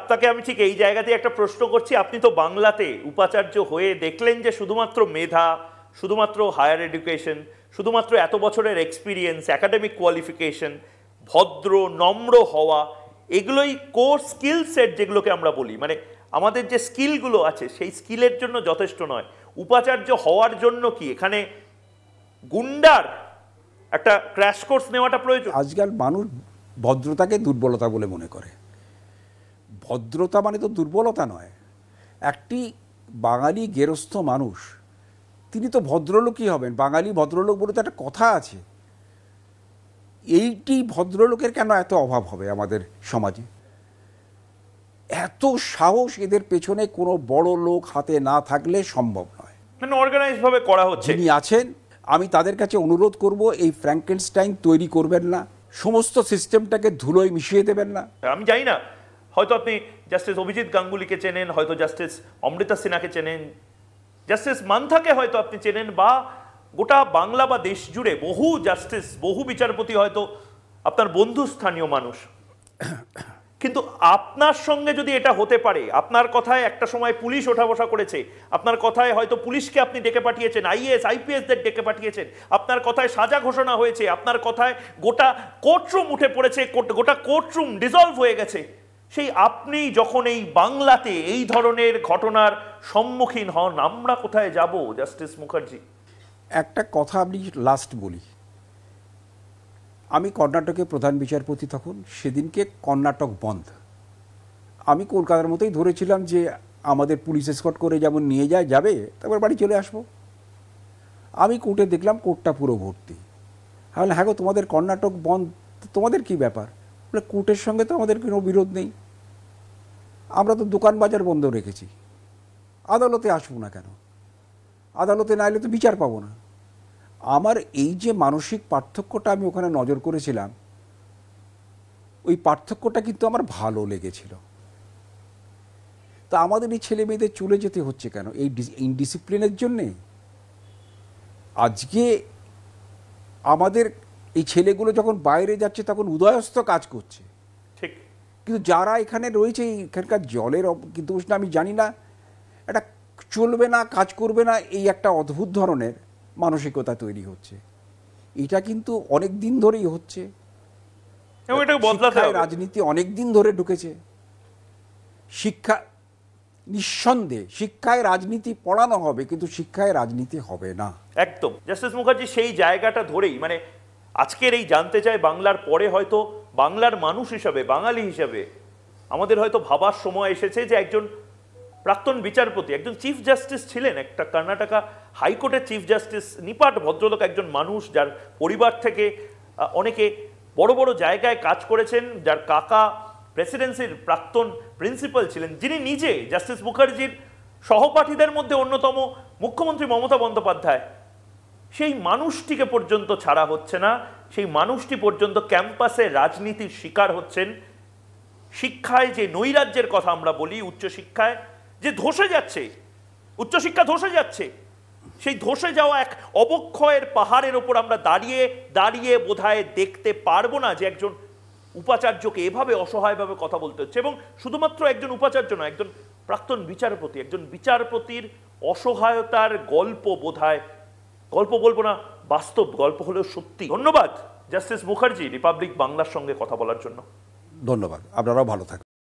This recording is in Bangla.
আপনাকে আমি ঠিক এই জায়গাতে একটা প্রশ্ন করছি আপনি তো বাংলাতে উপাচার্য হয়ে দেখলেন যে শুধুমাত্র মেধা শুধুমাত্র হায়ার এডুকেশন শুধুমাত্র এত বছরের এক্সপিরিয়েন্স একাডেমিক কোয়ালিফিকেশন ভদ্র নম্র হওয়া এগুলোই কোর স্কিল সেট যেগুলোকে আমরা বলি মানে আমাদের যে স্কিলগুলো আছে সেই স্কিলের জন্য যথেষ্ট নয় উপাচার্য হওয়ার জন্য কি এখানে গুন্ডার একটা ক্র্যাশ কোর্স নেওয়াটা প্রয়োজন আজকাল মানুষ ভদ্রতাকে দুর্বলতা বলে মনে করে ভদ্রতা মানে তো দুর্বলতা নয় একটি বাঙালি গেরস্থ মানুষ তিনি তো ভদ্রলোকই হবেন বাঙালি ভদ্রলোক বলে তো একটা কথা আছে এইটি ভদ্রলোকের কেন এত অভাব হবে আমাদের সমাজে এত সাহস এদের পেছনে কোনো বড় লোক হাতে না থাকলে সম্ভব নয় মানে করা হচ্ছে তিনি আছেন আমি তাদের কাছে অনুরোধ করব এই ফ্র্যাঙ্কেনস্টাইন তৈরি করবেন না সমস্ত সিস্টেমটাকে ধুলোয় মিশিয়ে দেবেন না আমি জানি না হয়তো আপনি জাস্টিস অভিজিৎ গাঙ্গুলিকে চেনেন হয়তো জাস্টিস অমৃতা সিনহাকে চেনেন জাস্টিস মান্থাকে হয়তো আপনি চেনেন বা গোটা বাংলা বা দেশ জুড়ে বহু জাস্টিস বহু বিচারপতি হয়তো আপনার বন্ধু স্থানীয় মানুষ কিন্তু আপনার সঙ্গে যদি এটা হতে পারে আপনার কথায় একটা সময় পুলিশ ওঠা বসা করেছে আপনার কথায় হয়তো পুলিশকে আপনি ডেকে পাঠিয়েছেন আইএস আইপিএসদের ডেকে পাঠিয়েছেন আপনার কথায় সাজা ঘোষণা হয়েছে আপনার কথায় গোটা কোর্টরুম উঠে পড়েছে গোটা কোর্টরুম ডিজলভ হয়ে গেছে সেই আপনি যখন এই বাংলাতে এই ধরনের ঘটনার সম্মুখীন হন আমরা কোথায় যাব জাস্টিস মুখার্জি একটা কথা আপনি লাস্ট বলি আমি কর্ণাটকে প্রধান বিচারপতি তখন সেদিনকে কর্ণাটক বন্ধ আমি কলকাতার মতোই ধরেছিলাম যে আমাদের পুলিশ স্কট করে যেমন নিয়ে যায় যাবে তারপর বাড়ি চলে আসবো আমি কোর্টে দেখলাম কোর্টটা পুরো ভর্তি হ্যাঁ হ্যাঁ গো তোমাদের কর্ণাটক বন্ধ তোমাদের কি ব্যাপার কোর্টের সঙ্গে তো আমাদের কোনো বিরোধ নেই আমরা তো দোকান বাজার বন্ধ রেখেছি আদালতে আসবো না কেন আদালতে না এলে তো বিচার পাবো না আমার এই যে মানসিক পার্থক্যটা আমি ওখানে নজর করেছিলাম ওই পার্থক্যটা কিন্তু আমার ভালো লেগেছিল তা আমাদের এই ছেলে মেয়েদের চলে যেতে হচ্ছে কেন এই ইনডিসিপ্লিনের জন্যে আজকে আমাদের এই ছেলেগুলো যখন বাইরে যাচ্ছে তখন উদয়স্থ কাজ করছে ঠিক কিন্তু যারা এখানে রয়েছে এখানকার জলের কিন্তু আমি জানি না এটা চলবে না কাজ করবে না এই একটা অদ্ভুত ধরনের মানসিকতা তৈরি হচ্ছে এটা কিন্তু অনেক দিন ধরেই হচ্ছে রাজনীতি অনেক দিন ধরে ঢুকেছে শিক্ষা নিঃসন্দেহে শিক্ষায় রাজনীতি পড়ানো হবে কিন্তু শিক্ষায় রাজনীতি হবে না একদম জাস্টিস মুখার্জি সেই জায়গাটা ধরেই মানে আজকের এই জানতে চাই বাংলার পরে হয়তো বাংলার মানুষ হিসাবে বাঙালি হিসাবে আমাদের হয়তো ভাবার সময় এসেছে যে একজন প্রাক্তন বিচারপতি একজন চিফ জাস্টিস ছিলেন একটা কর্ণাটকা হাইকোর্টের চিফ জাস্টিস নিপাট ভদ্রলোক একজন মানুষ যার পরিবার থেকে অনেকে বড় বড় জায়গায় কাজ করেছেন যার কাকা প্রেসিডেন্সির প্রাক্তন প্রিন্সিপাল ছিলেন যিনি নিজে জাস্টিস মুখার্জির সহপাঠীদের মধ্যে অন্যতম মুখ্যমন্ত্রী মমতা বন্দ্যোপাধ্যায় সেই মানুষটিকে পর্যন্ত ছাড়া হচ্ছে না সেই মানুষটি পর্যন্ত ক্যাম্পাসে রাজনীতির শিকার হচ্ছেন শিক্ষায় যে নৈরাজ্যের কথা আমরা বলি উচ্চশিক্ষায় যে ধসে যাচ্ছে উচ্চশিক্ষা ধসে যাচ্ছে সেই ধসে যাওয়া এক অবক্ষয়ের পাহাড়ের ওপর আমরা দাঁড়িয়ে দাঁড়িয়ে বোধহয় দেখতে পারবো না যে একজন উপাচার্যকে এভাবে অসহায়ভাবে কথা বলতে হচ্ছে এবং শুধুমাত্র একজন উপাচার্য নয় একজন প্রাক্তন বিচারপতি একজন বিচারপতির অসহায়তার গল্প বোধহয় গল্প বলবো না বাস্তব গল্প হলেও সত্যি ধন্যবাদ জাস্টিস মুখার্জি রিপাবলিক বাংলার সঙ্গে কথা বলার জন্য ধন্যবাদ আপনারাও ভালো থাকবেন